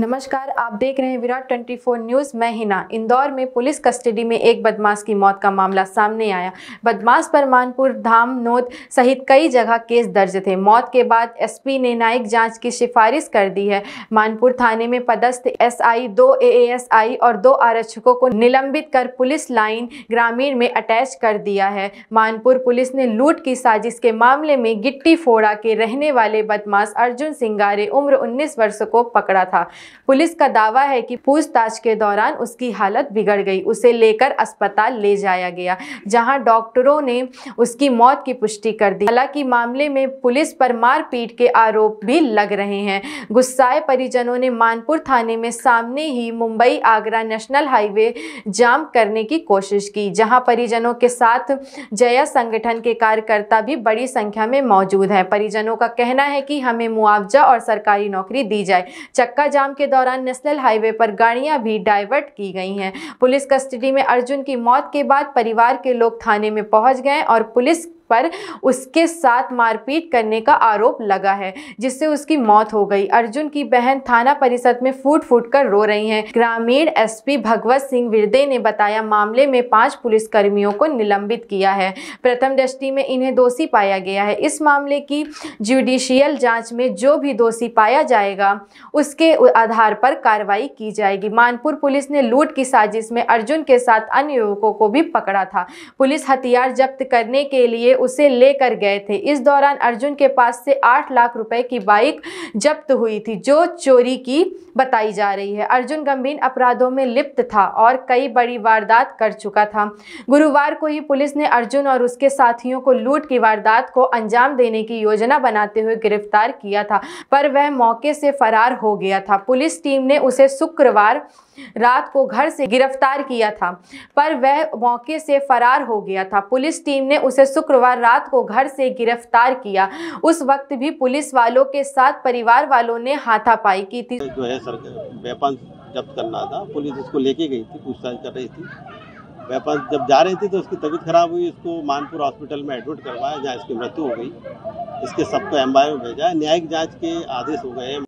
नमस्कार आप देख रहे हैं विराट 24 न्यूज मैं हिना इंदौर में पुलिस कस्टडी में एक बदमाश की मौत का मामला सामने आया बदमाश पर मानपुर धाम नोद सहित कई जगह केस दर्ज थे मौत के बाद एसपी ने न्यायिक जांच की सिफारिश कर दी है मानपुर थाने में पदस्थ एसआई दो एएसआई और दो आरक्षकों को निलंबित कर पुलिस लाइन ग्रामीण में अटैच कर दिया है मानपुर पुलिस ने लूट की साजिश के मामले में गिट्टी फोड़ा के रहने वाले बदमाश अर्जुन सिंगारे उम्र उन्नीस वर्ष को पकड़ा था पुलिस का दावा है कि पूछताछ के दौरान उसकी हालत बिगड़ गई उसे लेकर अस्पताल ले जाया गया जहां डॉक्टरों ने उसकी मौत की पुष्टि कर दी हालांकि मामले में पुलिस पर मारपीट के आरोप भी लग रहे हैं गुस्साए परिजनों ने मानपुर थाने में सामने ही Mumbai Agra national highway jam करने की कोशिश की जहां परिजनों के साथ जया संगठन के कार्यकर्ता भी बड़ी संख्या में मौजूद हैं परिजनों का कहना है कि हमें मुआवजा और सरकारी नौकरी दी जाए चक्का जाम के दौरान नेशनल हाईवे पर गाड़ियां भी डाइवर्ट की गई हैं पुलिस कस्टडी में अर्जुन की मौत के बाद परिवार के लोग थाने में पहुंच गए और पुलिस पर उसके साथ मारपीट करने का आरोप लगा है जिससे उसकी मौत हो गई अर्जुन की बहन थाना परिसर में फूट फूट कर रो रही हैं ग्रामीण एसपी भगवत सिंह विरदे ने बताया मामले में पांच कर्मियों को निलंबित किया है प्रथम दृष्टि में इन्हें दोषी पाया गया है इस मामले की जुडिशियल जांच में जो भी दोषी पाया जाएगा उसके आधार पर कार्रवाई की जाएगी मानपुर पुलिस ने लूट की साजिश में अर्जुन के साथ अन्य युवकों को भी पकड़ा था पुलिस हथियार जब्त करने के लिए उसे लेकर गए थे इस दौरान अर्जुन के पास से आठ लाख रुपए की बाइक जब्त हुई थी जो चोरी की बताई जा रही है अर्जुन गंभीर अपराधों में लिप्त था और कई बड़ी वारदात कर चुका था गुरुवार को ही पुलिस ने अर्जुन और उसके साथियों को लूट की वारदात को अंजाम देने की योजना बनाते हुए गिरफ्तार किया था पर वह मौके से फरार हो गया था पुलिस टीम ने उसे शुक्रवार रात को घर से गिरफ्तार किया था पर वह मौके से फरार हो गया था पुलिस टीम ने उसे शुक्रवार शुक्रवार रात को घर से गिरफ्तार किया उस वक्त भी पुलिस वालों के साथ परिवार वालों ने हाथापाई की थी जो है सर वेपन जब्त करना था पुलिस उसको लेके गई थी पूछताछ कर रही थी वेपन जब जा रही थी तो उसकी तबीयत खराब हुई उसको मानपुर हॉस्पिटल में एडमिट करवाया जहाँ इसकी मृत्यु हो गई इसके सबको एम में भेजा न्यायिक जाँच के आदेश हो गए